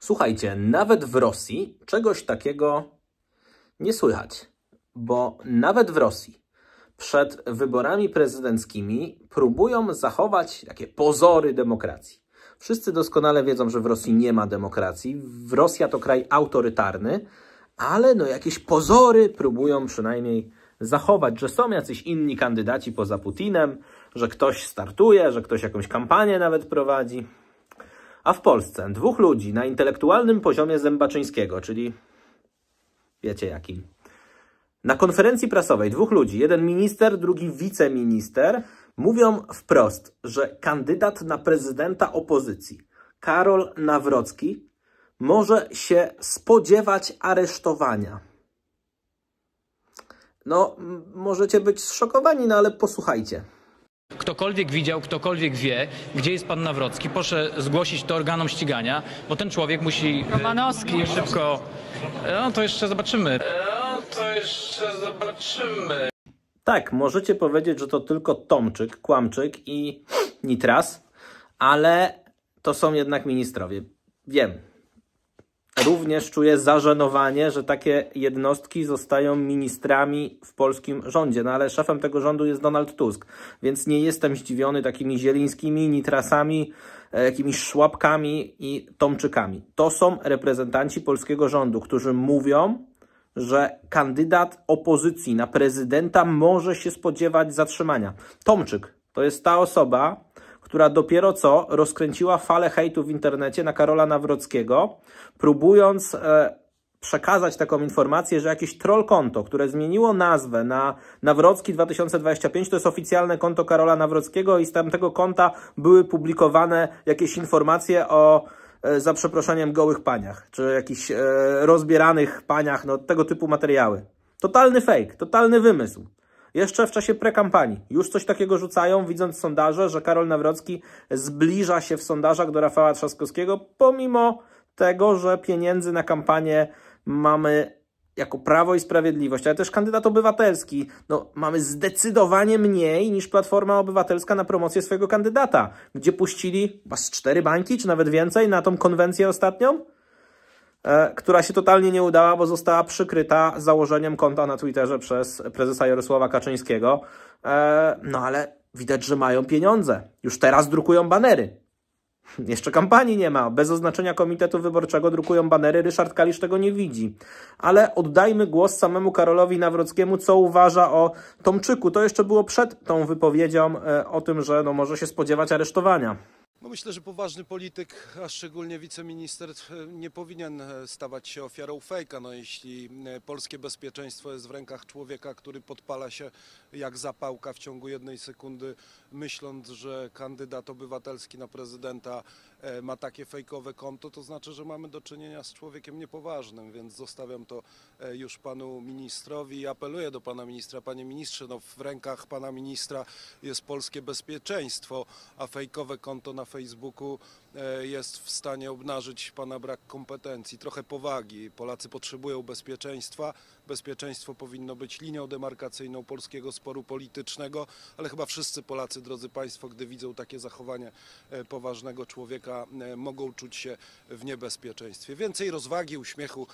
Słuchajcie, nawet w Rosji czegoś takiego nie słychać, bo nawet w Rosji przed wyborami prezydenckimi próbują zachować takie pozory demokracji. Wszyscy doskonale wiedzą, że w Rosji nie ma demokracji. Rosja to kraj autorytarny, ale no jakieś pozory próbują przynajmniej zachować, że są jacyś inni kandydaci poza Putinem, że ktoś startuje, że ktoś jakąś kampanię nawet prowadzi. A w Polsce dwóch ludzi na intelektualnym poziomie Zębaczyńskiego, czyli wiecie jakim. Na konferencji prasowej dwóch ludzi, jeden minister, drugi wiceminister, mówią wprost, że kandydat na prezydenta opozycji, Karol Nawrocki, może się spodziewać aresztowania. No, możecie być zszokowani, no ale posłuchajcie. Ktokolwiek widział, ktokolwiek wie, gdzie jest pan Nawrocki, proszę zgłosić to organom ścigania, bo ten człowiek musi e, Romanowski. szybko... E, no to jeszcze zobaczymy. E, no to jeszcze zobaczymy. Tak, możecie powiedzieć, że to tylko Tomczyk, Kłamczyk i Nitras, ale to są jednak ministrowie. Wiem, Również czuję zażenowanie, że takie jednostki zostają ministrami w polskim rządzie. No ale szefem tego rządu jest Donald Tusk, więc nie jestem zdziwiony takimi zielińskimi nitrasami, e, jakimiś szłapkami i tomczykami. To są reprezentanci polskiego rządu, którzy mówią, że kandydat opozycji na prezydenta może się spodziewać zatrzymania. Tomczyk to jest ta osoba, która dopiero co rozkręciła falę hejtu w internecie na Karola Nawrockiego, próbując e, przekazać taką informację, że jakieś troll konto, które zmieniło nazwę na Nawrocki 2025, to jest oficjalne konto Karola Nawrockiego i z tamtego konta były publikowane jakieś informacje o e, za przeproszeniem gołych paniach, czy jakichś e, rozbieranych paniach, no tego typu materiały. Totalny fake, totalny wymysł. Jeszcze w czasie prekampanii już coś takiego rzucają, widząc sondaże, że Karol Nawrocki zbliża się w sondażach do Rafała Trzaskowskiego, pomimo tego, że pieniędzy na kampanię mamy jako Prawo i Sprawiedliwość, ale też kandydat obywatelski, no, mamy zdecydowanie mniej niż Platforma Obywatelska na promocję swojego kandydata, gdzie puścili was z cztery bańki, czy nawet więcej, na tą konwencję ostatnią. E, która się totalnie nie udała, bo została przykryta założeniem konta na Twitterze przez prezesa Jarosława Kaczyńskiego. E, no ale widać, że mają pieniądze. Już teraz drukują banery. Jeszcze kampanii nie ma. Bez oznaczenia komitetu wyborczego drukują banery. Ryszard Kalisz tego nie widzi. Ale oddajmy głos samemu Karolowi Nawrockiemu, co uważa o Tomczyku. To jeszcze było przed tą wypowiedzią e, o tym, że no może się spodziewać aresztowania. No myślę, że poważny polityk, a szczególnie wiceminister, e, nie powinien e, stawać się ofiarą fejka. No jeśli e, polskie bezpieczeństwo jest w rękach człowieka, który podpala się jak zapałka w ciągu jednej sekundy, myśląc, że kandydat obywatelski na prezydenta ma takie fejkowe konto, to znaczy, że mamy do czynienia z człowiekiem niepoważnym, więc zostawiam to już panu ministrowi i apeluję do pana ministra. Panie ministrze, no w rękach pana ministra jest polskie bezpieczeństwo, a fejkowe konto na Facebooku E, jest w stanie obnażyć pana brak kompetencji, trochę powagi. Polacy potrzebują bezpieczeństwa. Bezpieczeństwo powinno być linią demarkacyjną polskiego sporu politycznego, ale chyba wszyscy Polacy, drodzy Państwo, gdy widzą takie zachowanie e, poważnego człowieka, e, mogą czuć się w niebezpieczeństwie. Więcej rozwagi, uśmiechu,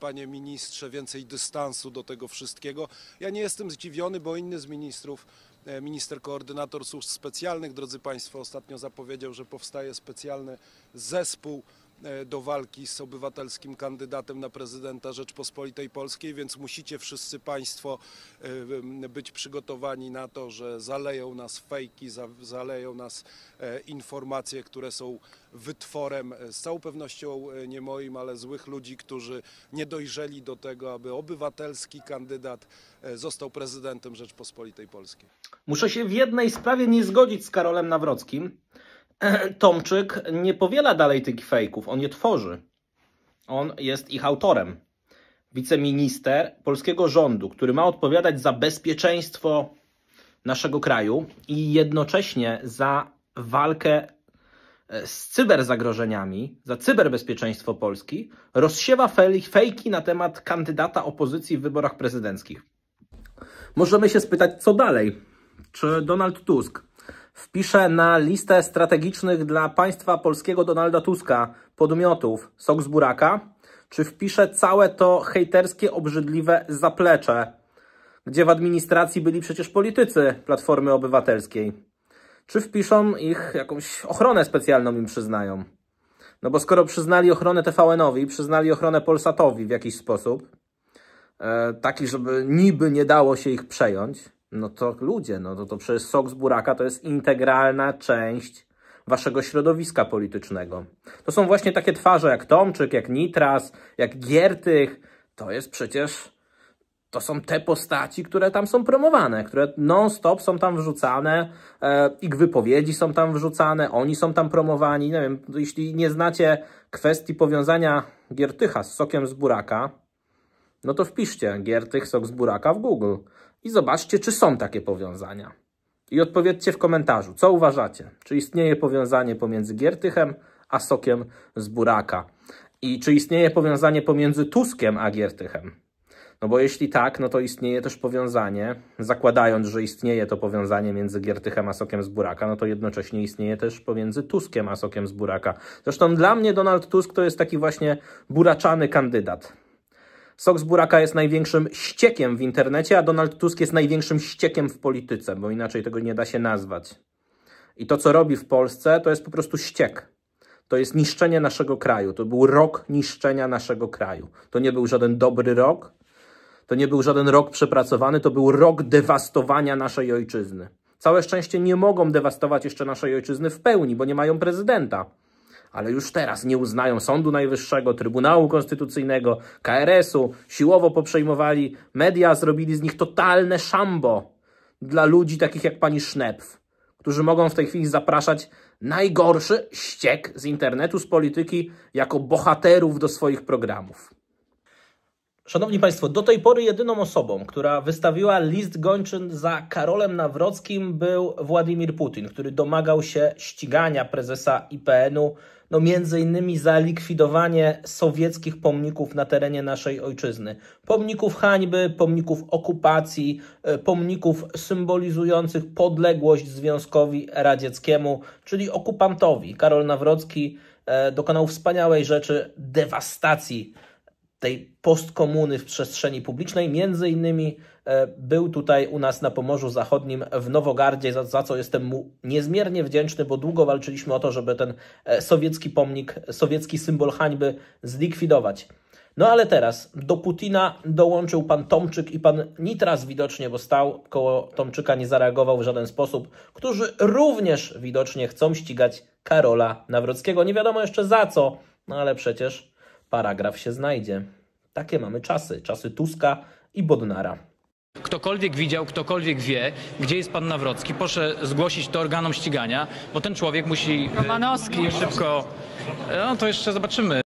panie ministrze, więcej dystansu do tego wszystkiego. Ja nie jestem zdziwiony, bo inny z ministrów, minister koordynator służb specjalnych, drodzy Państwo, ostatnio zapowiedział, że powstaje specjalny specjalny zespół e, do walki z obywatelskim kandydatem na prezydenta Rzeczpospolitej Polskiej, więc musicie wszyscy Państwo e, być przygotowani na to, że zaleją nas fejki, zaleją nas e, informacje, które są wytworem z całą pewnością nie moim, ale złych ludzi, którzy nie dojrzeli do tego, aby obywatelski kandydat został prezydentem Rzeczpospolitej Polskiej. Muszę się w jednej sprawie nie zgodzić z Karolem Nawrockim. Tomczyk nie powiela dalej tych fejków, on je tworzy. On jest ich autorem. Wiceminister polskiego rządu, który ma odpowiadać za bezpieczeństwo naszego kraju i jednocześnie za walkę e, z cyberzagrożeniami, za cyberbezpieczeństwo Polski, rozsiewa fejki na temat kandydata opozycji w wyborach prezydenckich. Możemy się spytać, co dalej? Czy Donald Tusk Pisze na listę strategicznych dla państwa polskiego Donalda Tuska podmiotów sok z buraka, czy wpiszę całe to hejterskie, obrzydliwe zaplecze, gdzie w administracji byli przecież politycy Platformy Obywatelskiej? Czy wpiszą ich jakąś ochronę specjalną im przyznają? No bo skoro przyznali ochronę TVN-owi, przyznali ochronę Polsatowi w jakiś sposób, e, taki, żeby niby nie dało się ich przejąć, no to ludzie, no to, to przecież sok z buraka to jest integralna część waszego środowiska politycznego. To są właśnie takie twarze jak Tomczyk, jak Nitras, jak Giertych. To jest przecież to są te postaci, które tam są promowane, które non-stop są tam wrzucane, e, ich wypowiedzi są tam wrzucane, oni są tam promowani. Nie wiem, jeśli nie znacie kwestii powiązania Giertycha z sokiem z buraka, no to wpiszcie Giertych sok z buraka w Google i zobaczcie, czy są takie powiązania. I odpowiedzcie w komentarzu, co uważacie? Czy istnieje powiązanie pomiędzy Giertychem a sokiem z buraka? I czy istnieje powiązanie pomiędzy Tuskiem a Giertychem? No bo jeśli tak, no to istnieje też powiązanie, zakładając, że istnieje to powiązanie między Giertychem a Sokiem z Buraka, no to jednocześnie istnieje też pomiędzy Tuskiem a Sokiem z Buraka. Zresztą dla mnie Donald Tusk to jest taki właśnie buraczany kandydat. Sok z buraka jest największym ściekiem w internecie, a Donald Tusk jest największym ściekiem w polityce, bo inaczej tego nie da się nazwać. I to, co robi w Polsce, to jest po prostu ściek. To jest niszczenie naszego kraju. To był rok niszczenia naszego kraju. To nie był żaden dobry rok, to nie był żaden rok przepracowany, to był rok dewastowania naszej ojczyzny. Całe szczęście nie mogą dewastować jeszcze naszej ojczyzny w pełni, bo nie mają prezydenta ale już teraz nie uznają Sądu Najwyższego, Trybunału Konstytucyjnego, KRS-u, siłowo poprzejmowali media, zrobili z nich totalne szambo dla ludzi takich jak pani Sznepf, którzy mogą w tej chwili zapraszać najgorszy ściek z internetu, z polityki, jako bohaterów do swoich programów. Szanowni Państwo, do tej pory jedyną osobą, która wystawiła list gończyn za Karolem Nawrockim był Władimir Putin, który domagał się ścigania prezesa IPN-u no między innymi za likwidowanie sowieckich pomników na terenie naszej ojczyzny. Pomników hańby, pomników okupacji, e, pomników symbolizujących podległość Związkowi Radzieckiemu, czyli okupantowi. Karol Nawrocki e, dokonał wspaniałej rzeczy dewastacji tej postkomuny w przestrzeni publicznej. Między innymi e, był tutaj u nas na Pomorzu Zachodnim w Nowogardzie, za, za, co jestem mu niezmiernie wdzięczny, bo długo walczyliśmy o to, żeby ten e, sowiecki pomnik, sowiecki symbol hańby zlikwidować. No ale teraz do Putina dołączył pan Tomczyk i pan Nitras widocznie, bo stał koło Tomczyka, nie zareagował w żaden sposób, którzy również widocznie chcą ścigać Karola Nawrockiego. Nie wiadomo jeszcze za co, no ale przecież paragraf się znajdzie. Takie mamy czasy, czasy Tuska i Bodnara. Ktokolwiek widział, ktokolwiek wie, gdzie jest pan Nawrocki, proszę zgłosić to organom ścigania, bo ten człowiek musi Romanowski. E, szybko. No to jeszcze zobaczymy.